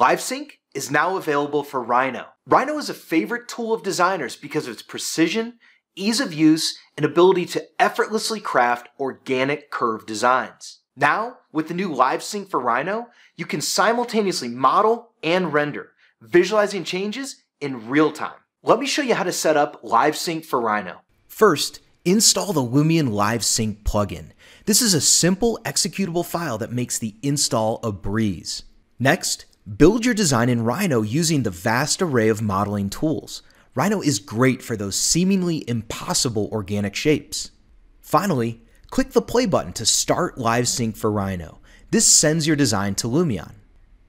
LiveSync is now available for Rhino. Rhino is a favorite tool of designers because of its precision, ease of use, and ability to effortlessly craft organic curve designs. Now, with the new LiveSync for Rhino, you can simultaneously model and render, visualizing changes in real time. Let me show you how to set up LiveSync for Rhino. First, install the Lumion LiveSync plugin. This is a simple executable file that makes the install a breeze. Next, Build your design in Rhino using the vast array of modeling tools. Rhino is great for those seemingly impossible organic shapes. Finally, click the play button to start Live Sync for Rhino. This sends your design to Lumion.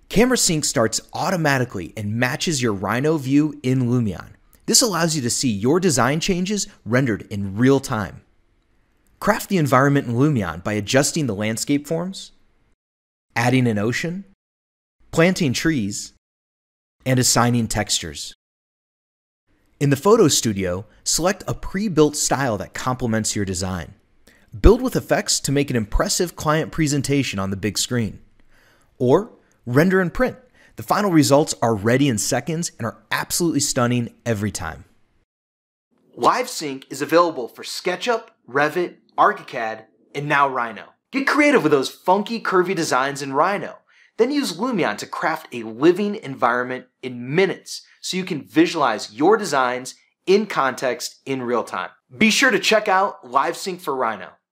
Camera Sync starts automatically and matches your Rhino view in Lumion. This allows you to see your design changes rendered in real time. Craft the environment in Lumion by adjusting the landscape forms, adding an ocean, planting trees, and assigning textures. In the photo studio, select a pre-built style that complements your design. Build with effects to make an impressive client presentation on the big screen. Or render and print. The final results are ready in seconds and are absolutely stunning every time. LiveSync is available for SketchUp, Revit, ArchiCAD, and now Rhino. Get creative with those funky, curvy designs in Rhino. Then use Lumion to craft a living environment in minutes so you can visualize your designs in context in real time. Be sure to check out LiveSync for Rhino.